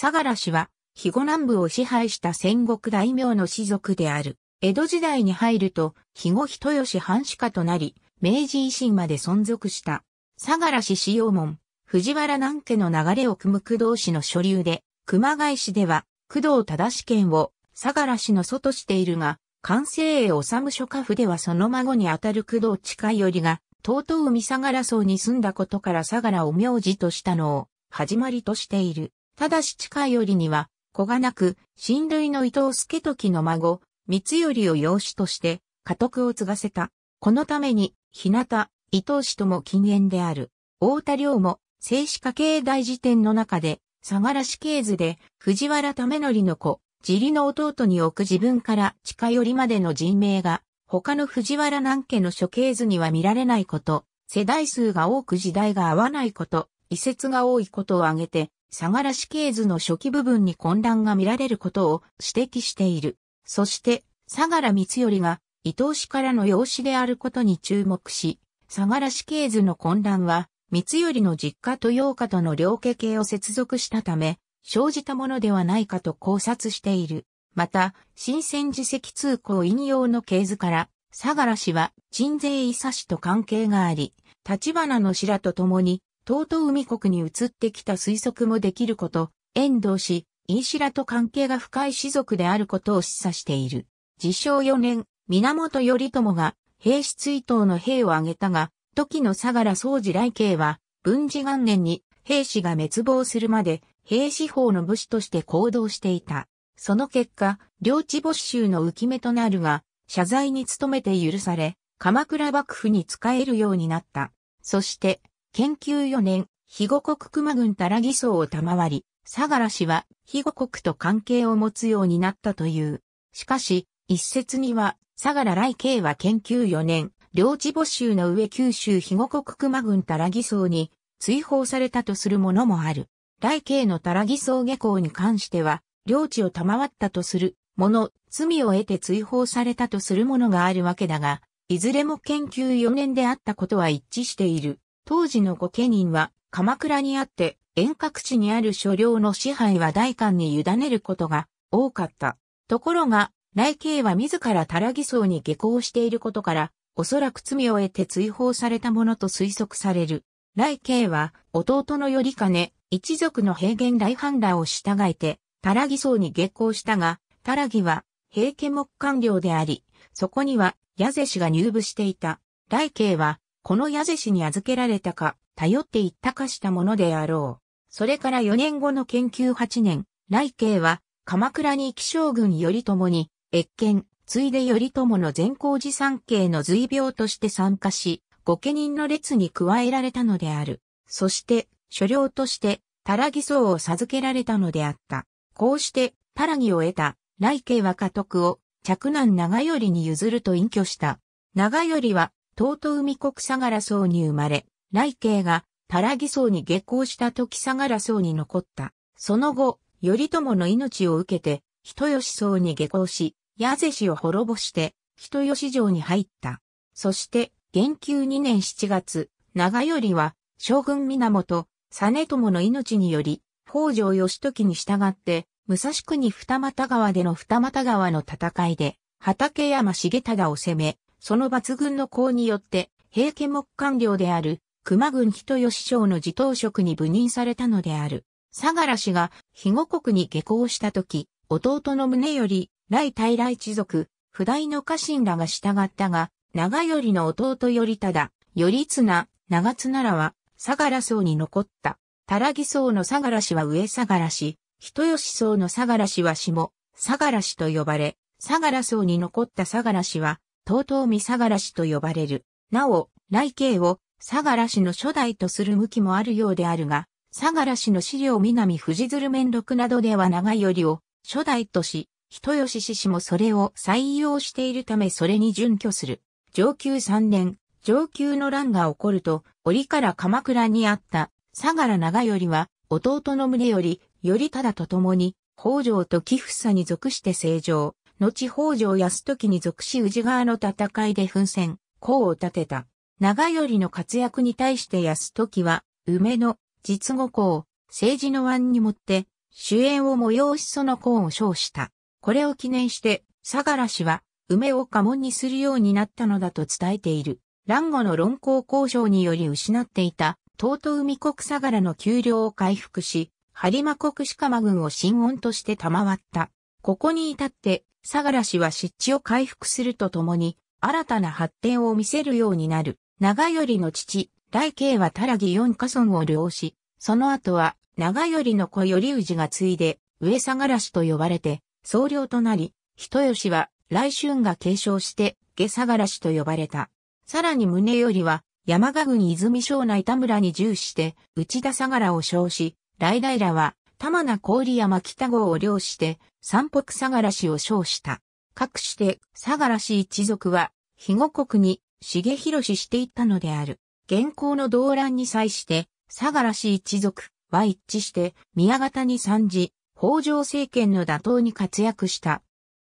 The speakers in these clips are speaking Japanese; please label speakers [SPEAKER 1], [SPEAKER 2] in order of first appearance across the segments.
[SPEAKER 1] 相良氏は、肥後南部を支配した戦国大名の士族である。江戸時代に入ると、肥後人吉藩主家となり、明治維新まで存続した。相良氏使用門、藤原南家の流れを組む工藤氏の所流で、熊谷市では、工藤忠権を相良氏の祖としているが、関西へ治む諸家府ではその孫にあたる工藤近よりが、東東海相良荘に住んだことから相良を名字としたのを、始まりとしている。ただし近寄りには、子がなく、親類の伊藤助時の孫、三頼を養子として、家督を継がせた。このために、日向、伊藤氏とも禁煙である。大田良も、静止家系大辞典の中で、相良氏系図で、藤原為則の子、自利の弟に置く自分から近寄りまでの人名が、他の藤原南家の処刑図には見られないこと、世代数が多く時代が合わないこと、遺説が多いことを挙げて、相良死刑図の初期部分に混乱が見られることを指摘している。そして、相良光頼が伊藤氏からの養子であることに注目し、相良死刑図の混乱は、光頼の実家と洋家との両家系を接続したため、生じたものではないかと考察している。また、新鮮自責通行引用の系図から、相良氏は、鎮西伊佐氏と関係があり、立花の白と共に、東海国に移ってきた推測もできること、遠藤氏、インシラと関係が深い氏族であることを示唆している。自称4年、源頼朝が兵士追悼の兵を挙げたが、時の相良総治来慶は、文治元年に兵士が滅亡するまで、兵士法の武士として行動していた。その結果、領地没収の浮き目となるが、謝罪に努めて許され、鎌倉幕府に仕えるようになった。そして、研究4年、肥後国熊軍たらぎ装を賜り、相良氏は肥後国と関係を持つようになったという。しかし、一説には、相良来慶は研究4年、領地募集の上九州肥後国熊軍たらぎ装に追放されたとするものもある。来慶のたらぎ装下校に関しては、領地を賜ったとするもの、罪を得て追放されたとするものがあるわけだが、いずれも研究4年であったことは一致している。当時の御家人は鎌倉にあって遠隔地にある所領の支配は大官に委ねることが多かった。ところが、来慶は自らタラギ僧に下校していることから、おそらく罪を得て追放されたものと推測される。来慶は弟の頼金、一族の平原来判らを従えて、タラギ僧に下校したが、タラギは平家目官僚であり、そこには、矢瀬氏が入部していた。来慶は、この矢瀬氏に預けられたか、頼っていったかしたものであろう。それから4年後の研究8年、来慶は、鎌倉に紀将軍頼朝に、越見、ついで頼朝の善光寺三景の随病として参加し、御家人の列に加えられたのである。そして、所領として、タラギ僧を授けられたのであった。こうして、タラギを得た、来慶は家督を、嫡男長頼に譲ると隠居した。長頼は、東都海国相良荘に生まれ、来慶が多良木荘に下校した時相良荘に残った。その後、頼朝の命を受けて、人吉荘に下校し、矢瀬氏を滅ぼして、人吉城に入った。そして、元久2年7月、長頼は、将軍源、実朝の命により、北条義時に従って、武蔵国二俣川での二俣川の戦いで、畠山重忠を攻め、その抜群の功によって、平家木官僚である熊群人吉将の自頭職に部任されたのである。相良氏が肥後国に下校した時、弟の胸より、来大来一族、不代の家臣らが従ったが、長頼の弟頼忠、頼綱、長綱らは、相良荘に残った。た木荘の相良氏は上相良氏、人吉荘の相良氏は下、相良氏と呼ばれ、相良荘に残った相良氏は、東東見相良氏と呼ばれる。なお、来慶を相良氏の初代とする向きもあるようであるが、相良氏の資料南藤鶴面録などでは長よりを初代とし、人吉氏氏もそれを採用しているためそれに準拠する。上級3年、上級の乱が起こると、折から鎌倉にあった相良長頼は、弟の胸より、頼忠と共に、北条と寄付さに属して正常、後北条泰時に属し宇治川の戦いで奮戦、功を立てた。長頼の活躍に対して泰時は、梅の実語功、政治の腕にもって、主演を催しその功を称した。これを記念して、相良氏は、梅を家紋にするようになったのだと伝えている。乱後の論功交渉により失っていた、東都海国相良の丘陵を回復し、播磨国鹿間軍を新温として賜った。ここに至って、相良氏は湿地を回復するとともに、新たな発展を見せるようになる。長頼の父、来慶はたらぎ四家村を領し、その後は長頼の子頼氏が継いで、上相良氏と呼ばれて、総領となり、人吉は来春が継承して、下相良氏と呼ばれた。さらに宗頼は、山賀郡泉庄内田村に従して、内田相良を称し、来平は、山名郡山北郷を領して、三北相良氏を称した。かくして、相良氏一族は、肥後国に、重広氏していったのである。現行の動乱に際して、相良氏一族は一致して、宮方に参じ、北条政権の打倒に活躍した。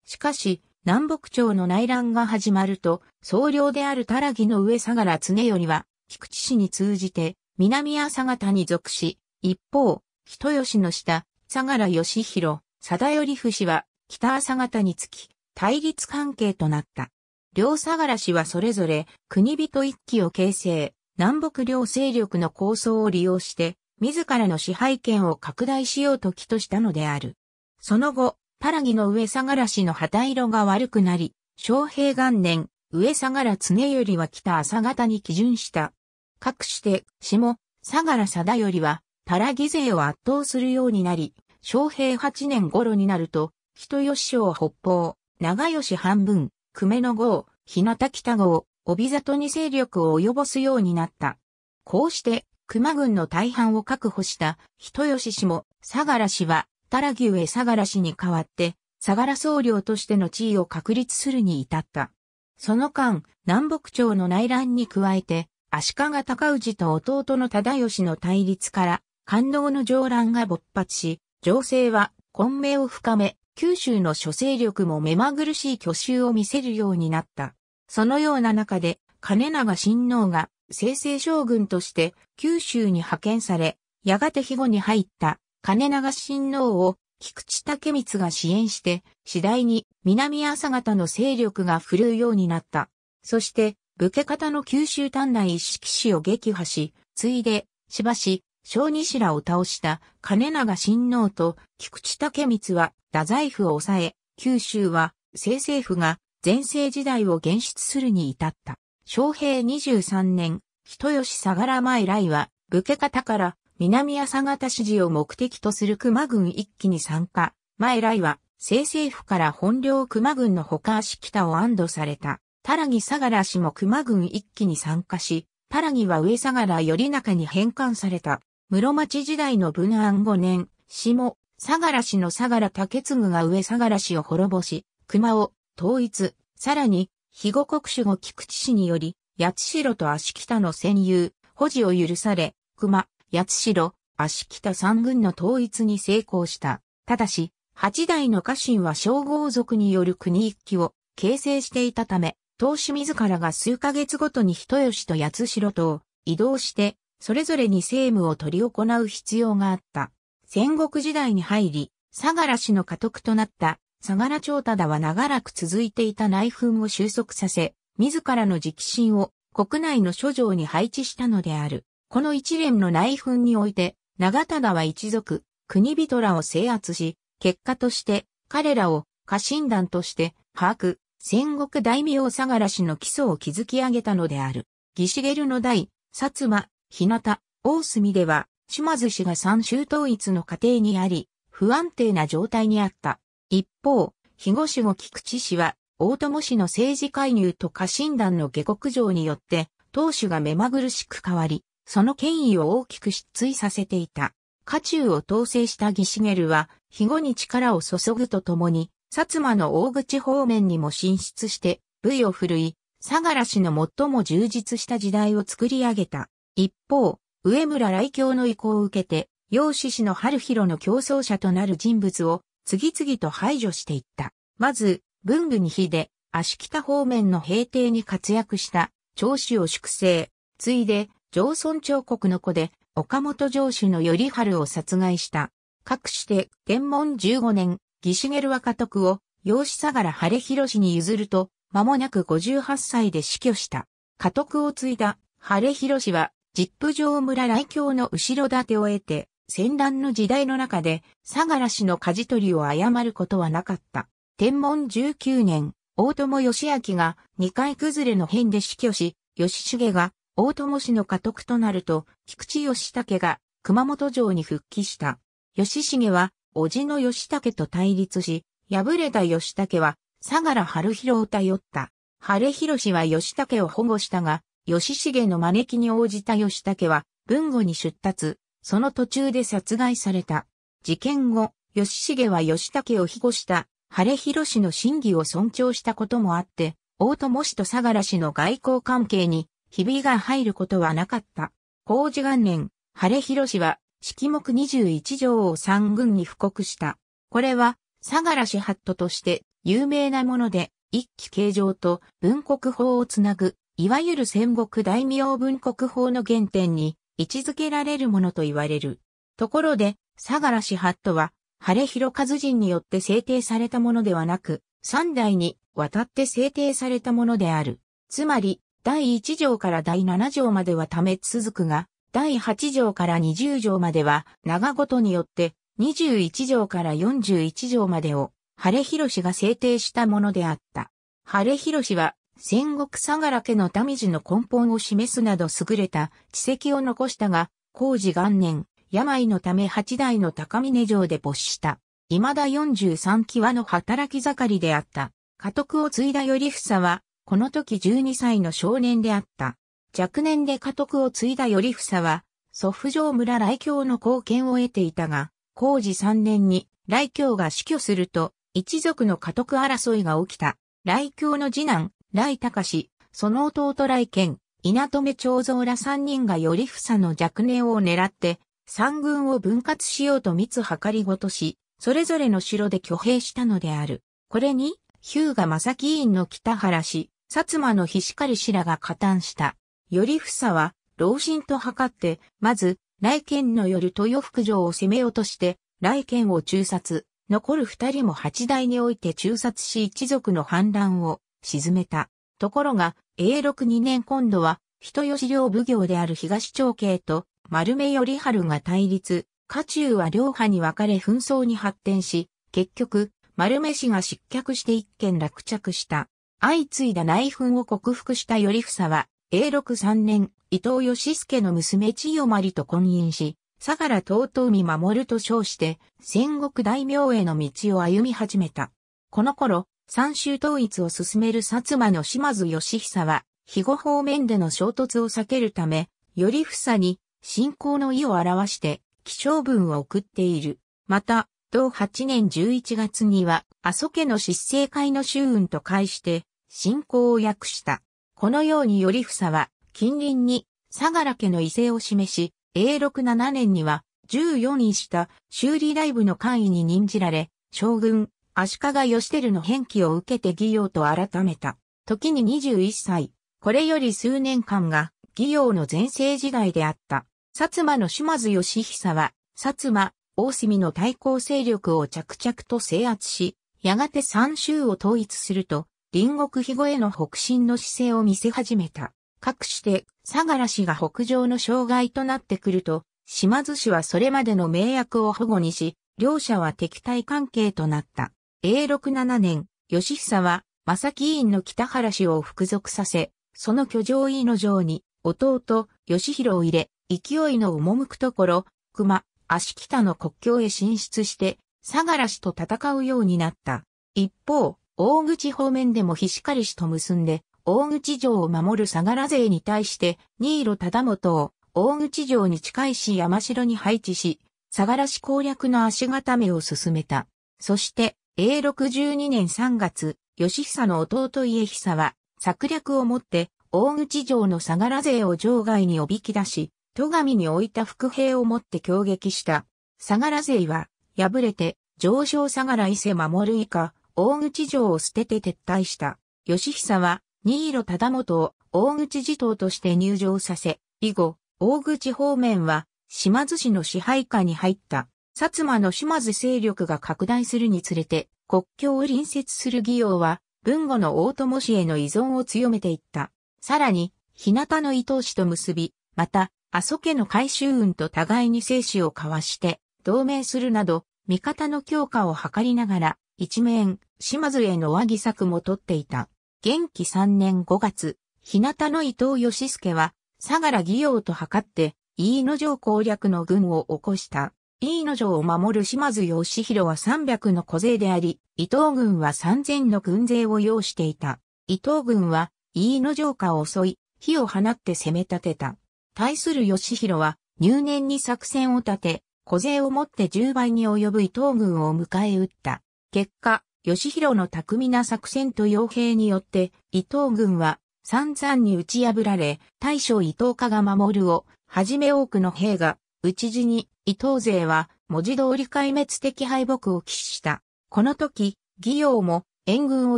[SPEAKER 1] しかし、南北朝の内乱が始まると、総領であるたらぎの上相良常よりは、菊池氏に通じて、南朝方に属し、一方、人吉の下、相良義弘、貞頼夫氏は、北朝方につき、対立関係となった。両相良氏はそれぞれ、国人一揆を形成、南北両勢力の構想を利用して、自らの支配権を拡大しようと企としたのである。その後、パラギの上相良氏の旗色が悪くなり、昌平元年、上相良常頼は北朝方に基準した。くして、下、相良貞頼は、タラギ勢を圧倒するようになり、昌平八年頃になると、人吉省北方、長吉半分、久米の郷、日向北郷、帯里に勢力を及ぼすようになった。こうして、熊軍の大半を確保した人吉氏も、相良氏は、タラギ上相良氏に代わって、相良総領としての地位を確立するに至った。その間、南北朝の内乱に加えて、足利尊氏と弟の忠義の対立から感動の上乱が勃発し、情勢は混迷を深め、九州の諸勢力も目まぐるしい挙襲を見せるようになった。そのような中で、金長親王が清々将軍として九州に派遣され、やがて庇護に入った金長親王を菊池武光が支援して、次第に南朝方の勢力が振るうようになった。そして、武家方の九州丹内一式市を撃破し、ついで、しばし、小西らを倒した金長親王と菊池武光は太宰府を抑え、九州は清政府が前世時代を現出するに至った。昭平23年、人吉相良前来は、武家方から南朝方支持を目的とする熊軍一揆に参加。前来は、清政府から本領熊軍の他足北を安堵された。タラギ相良氏も熊軍一揆に参加し、タラギは上相良頼中に返還された。室町時代の文安5年、下、相良氏の相良竹継が上相良氏を滅ぼし、熊を統一、さらに、肥後国主後菊池氏により、八代と足北の戦友、保持を許され、熊、八代、足北三軍の統一に成功した。ただし、八代の家臣は小豪族による国一揆を形成していたため、当主自らが数ヶ月ごとに人吉と八代と移動してそれぞれに政務を取り行う必要があった。戦国時代に入り、相良氏の家督となった相良長忠は長らく続いていた内紛を収束させ、自らの直進を国内の諸城に配置したのである。この一連の内紛において、長忠は一族、国人らを制圧し、結果として彼らを家臣団として把握、戦国大名相良氏の基礎を築き上げたのである。義ルの代、薩摩、日向、大隅では、島津氏が三州統一の過程にあり、不安定な状態にあった。一方、肥後守護菊池氏は、大友氏の政治介入と家臣団の下国上によって、当主が目まぐるしく変わり、その権威を大きく失墜させていた。家中を統制した義重は、肥後に力を注ぐとともに、薩摩の大口方面にも進出して、部位を振るい、相良氏の最も充実した時代を作り上げた。一方、上村来京の意向を受けて、楊子氏の春広の競争者となる人物を次々と排除していった。まず、文具に比で、足北方面の平定に活躍した長子を粛清。ついで、上村長国の子で、岡本城主の頼春を殺害した。各して天文15年、義重若徳を、養子相良晴広氏に譲ると、間もなく58歳で死去した。家督を継いだ晴広氏は、ジップ城村来京の後ろ盾を得て、戦乱の時代の中で、相良氏の舵取りを誤ることはなかった。天文19年、大友義明が二階崩れの変で死去し、義重が大友氏の家督となると、菊池義武が熊本城に復帰した。義重は、叔父の義武と対立し、敗れた義武は、相良春広を頼った。晴広氏は義武を保護したが、義重の招きに応じた義武は、文後に出立、その途中で殺害された。事件後、義重は義武を庇護した、晴れ広氏の真偽を尊重したこともあって、大友氏と相良氏の外交関係に、ひびが入ることはなかった。工事元年、晴れ広氏は、式目21条を三軍に布告した。これは、相良氏ハットとして有名なもので、一期形状と文国法をつなぐいわゆる戦国大名文国法の原点に位置づけられるものと言われる。ところで、相良氏法とは、晴れ広和人によって制定されたものではなく、三代にわたって制定されたものである。つまり、第一条から第七条まではため続くが、第八条から二十条までは、長ごとによって、二十一条から四十一条までを、晴れ広氏が制定したものであった。晴れ広氏は、戦国相良家の民事の根本を示すなど優れた知跡を残したが、工事元年、病のため八代の高峰城で没した。未だ十三期はの働き盛りであった。家督を継いだ頼房は、この時十二歳の少年であった。若年で家督を継いだ頼房は、祖父城村来京の貢献を得ていたが、工事三年に来京が死去すると、一族の家督争いが起きた。来京の次男、来隆、その弟来健、稲留長蔵ら三人が頼房の若年を狙って、三軍を分割しようと密図りごとし、それぞれの城で挙兵したのである。これに、ヒューガ正木院の北原氏、薩摩の菱狩氏らが加担した。頼房は、老人と図って、まず、来県の夜豊福城を攻め落として、来県を中殺。残る二人も八代において中殺し一族の反乱を沈めた。ところが、永禄2年今度は、人吉両奉行である東長慶と丸目頼春が対立、家中は両派に分かれ紛争に発展し、結局、丸目氏が失脚して一件落着した。相次いだ内紛を克服した頼房は、永禄3年、伊藤義助の娘千代丸と婚姻し、相良尊美見守ると称して、戦国大名への道を歩み始めた。この頃、三州統一を進める薩摩の島津義久は、肥後方面での衝突を避けるため、頼房に信仰の意を表して気象文を送っている。また、同8年11月には、阿蘇家の執政会の周運と会して、信仰を訳した。このように頼房は、近隣に、相良家の威勢を示し、永禄7年には、14位した修理ライブの官位に任じられ、将軍、足利義輝の返記を受けて義用と改めた。時に21歳、これより数年間が義用の前世時代であった。薩摩の島津義久は、薩摩、大隅の対抗勢力を着々と制圧し、やがて三州を統一すると、隣国肥後への北進の姿勢を見せ始めた。かくして、相良氏が北上の障害となってくると、島津氏はそれまでの名役を保護にし、両者は敵対関係となった。永禄7年、義久は、正木委員の北原氏を服属させ、その居城井の城に、弟、義弘を入れ、勢いの赴くところ、熊、足北の国境へ進出して、相良氏と戦うようになった。一方、大口方面でも菱狩氏と結んで、大口城を守る相良勢に対して、新色忠元を大口城に近い市山城に配置し、相良氏攻略の足固めを進めた。そして、永禄12年3月、義久の弟家久は、策略をもって、大口城の相良勢を城外におびき出し、戸上に置いた伏兵をもって攻撃した。相良勢は、敗れて、上昇相良伊勢守る以下、大口城を捨てて撤退した。義久は、新色忠元を大口地頭として入城させ、以後、大口方面は、島津市の支配下に入った。薩摩の島津勢力が拡大するにつれて、国境を隣接する義王は、文後の大友氏への依存を強めていった。さらに、日向の伊藤氏と結び、また、阿蘇家の改修運と互いに生死を交わして、同盟するなど、味方の強化を図りながら、一面、島津への和議策も取っていた。元気3年5月、日向の伊藤義助は、相良義王と図って、飯野城攻略の軍を起こした。飯野城を守る島津義弘は300の小勢であり、伊東軍は3000の軍勢を要していた。伊東軍は飯野城下を襲い、火を放って攻め立てた。対する義弘は入念に作戦を立て、小勢をもって10倍に及ぶ伊東軍を迎え撃った。結果、義弘の巧みな作戦と傭兵によって、伊藤軍は散々に打ち破られ、大将伊藤家が守るを、はじめ多くの兵が、討ち死に、伊藤勢は文字通り壊滅的敗北を喫した。この時、義陽も援軍を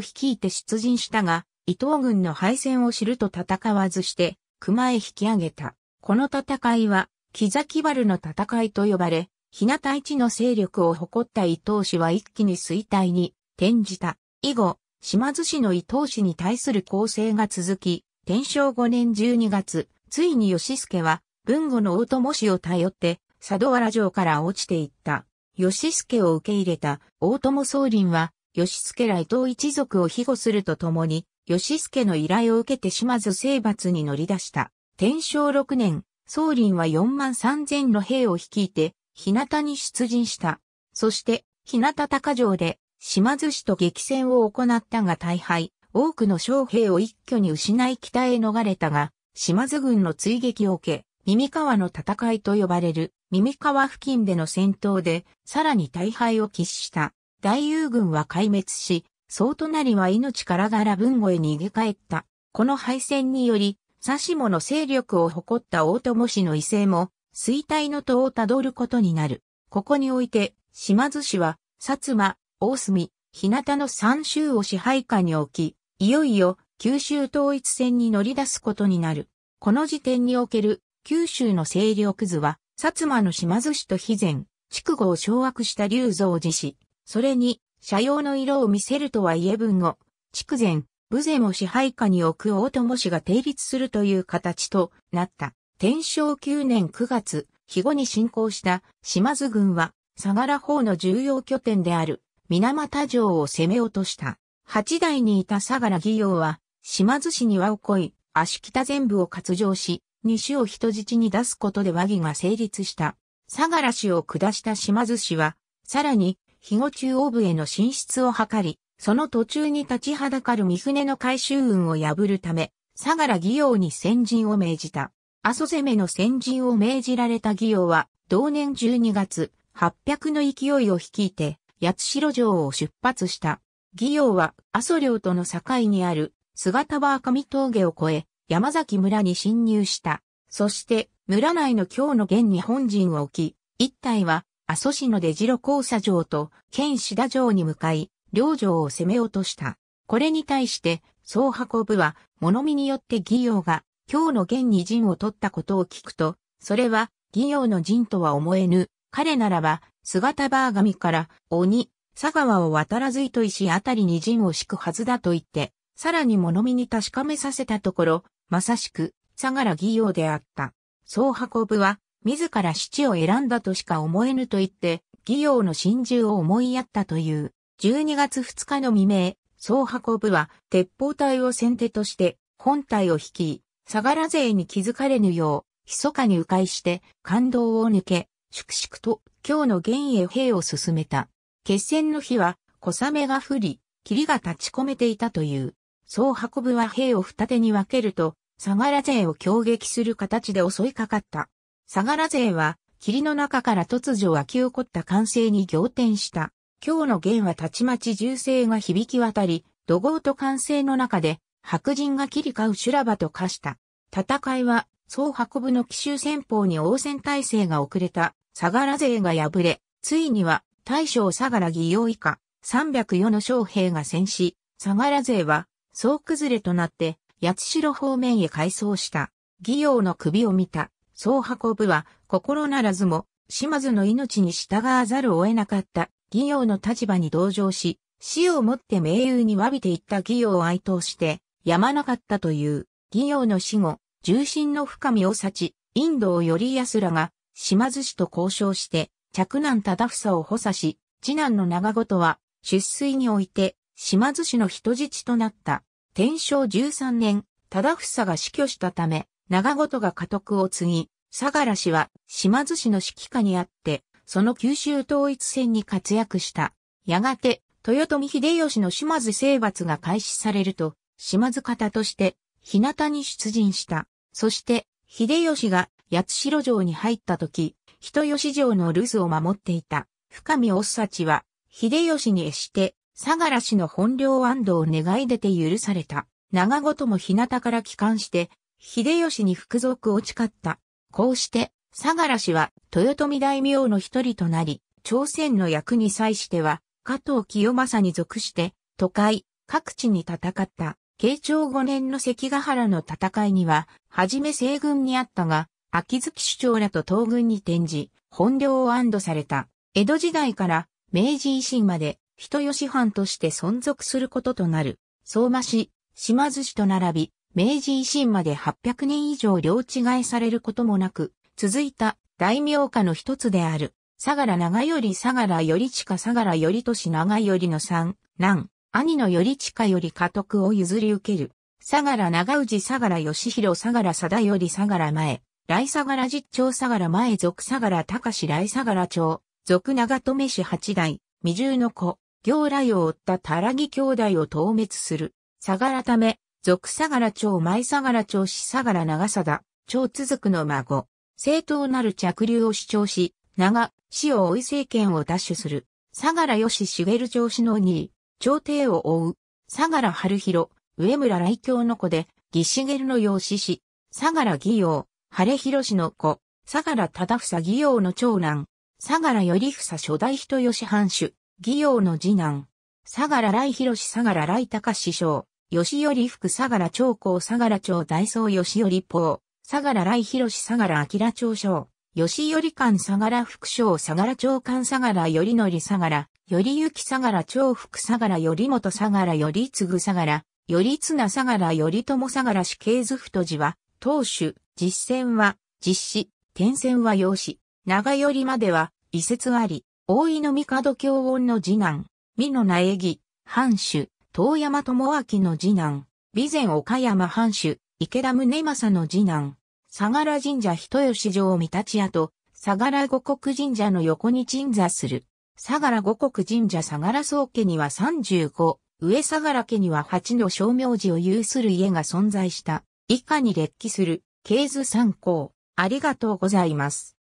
[SPEAKER 1] 率いて出陣したが、伊藤軍の敗戦を知ると戦わずして、熊へ引き上げた。この戦いは、木崎原の戦いと呼ばれ、日向一の勢力を誇った伊藤氏は一気に衰退に転じた。以後、島津氏の伊藤氏に対する攻勢が続き、天正5年12月、ついに吉助は、文後の大友氏を頼って、佐渡原城から落ちていった。吉助を受け入れた大友宗麟は、吉助来東一族を庇護するとともに、吉助の依頼を受けて島津征伐に乗り出した。天正6年、宗麟は4万3000の兵を率いて、日向に出陣した。そして、日向高城で、島津氏と激戦を行ったが大敗、多くの将兵を一挙に失い北へ逃れたが、島津軍の追撃を受け、耳川の戦いと呼ばれる耳川付近での戦闘で、さらに大敗を喫した。大友軍は壊滅し、総隣は命からがら文後へ逃げ帰った。この敗戦により、指しの勢力を誇った大友氏の威勢も、衰退の塔をたどることになる。ここにおいて、島津氏は、薩摩、大隅、日向の三州を支配下に置き、いよいよ九州統一戦に乗り出すことになる。この時点における九州の勢力図は薩摩の島津市と肥前、筑後を掌握した龍造寺氏、それに、社用の色を見せるとは言え文後、筑前、武前も支配下に置く大友氏が定立するという形となった。天正9年9月、肥後に侵攻した島津軍は、相良方の重要拠点である、水俣城を攻め落とした。八代にいた相良義陽は、島津氏に輪をこい、足北全部を割上し、西を人質に出すことで和議が成立した。相良氏を下した島津氏は、さらに、肥後中央部への進出を図り、その途中に立ちはだかる三船の回収運を破るため、相良義陽に先陣を命じた。阿蘇攻めの先陣を命じられた義陽は、同年12月、800の勢いを率いて、八代城を出発した。義陽は阿蘇領との境にある、姿場赤見峠を越え、山崎村に侵入した。そして村内の京の現に本陣を置き、一体は阿蘇市の出城交差城と県志田城に向かい、両城を攻め落とした。これに対して、総運ぶは物見によって義陽が京の現に陣を取ったことを聞くと、それは義陽の陣とは思えぬ。彼ならば、姿バー神から鬼、佐川を渡らず糸石あたりに陣を敷くはずだと言って、さらに物見に確かめさせたところ、まさしく、相良義陽であった。総運ぶは、自ら死を選んだとしか思えぬと言って、義陽の心中を思いやったという。12月2日の未明、総運ぶは、鉄砲隊を先手として、本隊を率い、相良勢に気づかれぬよう、密かに迂回して、感動を抜け、粛々と、今日の現へ兵を進めた。決戦の日は、小雨が降り、霧が立ち込めていたという。総運ぶは兵を二手に分けると、相良勢を攻撃する形で襲いかかった。相良勢は、霧の中から突如湧き起こった歓声に仰天した。今日の弦はたちまち銃声が響き渡り、怒号と歓声の中で、白人が切り交う修羅場と化した。戦いは、総運部の奇襲戦法に応戦体制が遅れた、相良勢が敗れ、ついには、大将相良義陽以下、304の将兵が戦死、相良勢は、総崩れとなって、八代方面へ改装した。義王の首を見た。総運ぶは、心ならずも、島津の命に従わざるを得なかった。義王の立場に同情し、死をもって盟友に詫びていった義王を哀悼して、やまなかったという。義王の死後、重心の深みを察ち、インドをより安らが、島津氏と交渉して、嫡男忠房を補佐し、次男の長ごとは、出水において、島津氏の人質となった。天正13年、忠房が死去したため、長事が家督を継ぎ、相良氏は島津氏の指揮下にあって、その九州統一戦に活躍した。やがて、豊臣秀吉の島津征伐が開始されると、島津方として、日向に出陣した。そして、秀吉が八代城に入った時、人吉城の留守を守っていた。深見おっさちは、秀吉に越して、相良氏の本領安堵を願い出て許された。長ごとも日向から帰還して、秀吉に服属を誓った。こうして、相良氏は豊臣大名の一人となり、朝鮮の役に際しては、加藤清正に属して、都会、各地に戦った。慶長5年の関ヶ原の戦いには、はじめ西軍にあったが、秋月首長らと東軍に転じ、本領を安堵された。江戸時代から明治維新まで人吉藩として存続することとなる、相馬市、島津市と並び、明治維新まで800年以上領地替えされることもなく、続いた大名家の一つである、相良長頼相良頼近相良頼俊長りの三男、兄の頼近より家督を譲り受ける。相良長氏相良義弘相良貞頼相良前、来相良実長相良前属相良隆来相良町、属長留氏八代、未重の子、行来を追ったたギ兄弟を討滅する。相良ため、俗相良町前相良町市相良長貞、町続くの孫。正当なる着流を主張し、長、死を追い政権を奪取する。相良義茂町市の2位、朝廷を追う。相良春広、上村来京の子で、義茂の養子氏。相良義陽、晴広氏の子。相良忠房義陽の長男。相良頼房初代人吉藩主。義陽の次男、相良来広志相良来隆師匠、吉頼福相良長江相良長大僧吉頼法、相良来広志相良明長将、吉頼官相良副将相良長官相良頼則相良、頼行相良長福相良頼元相良頼次相良、頼綱相良頼朝相良死刑図太字は、当主、実践は、実施、転戦は用紙、長よまでは、移説あり、大井の帝京音の次男、美濃苗木、藩主、遠山智明の次男、備前岡山藩主、池田宗政の次男、相良神社人吉城三立屋と、相良五国神社の横に鎮座する。相良五国神社相良宗家には35、上相良家には8の小名字を有する家が存在した。以下に列記する、経図参考。ありがとうございます。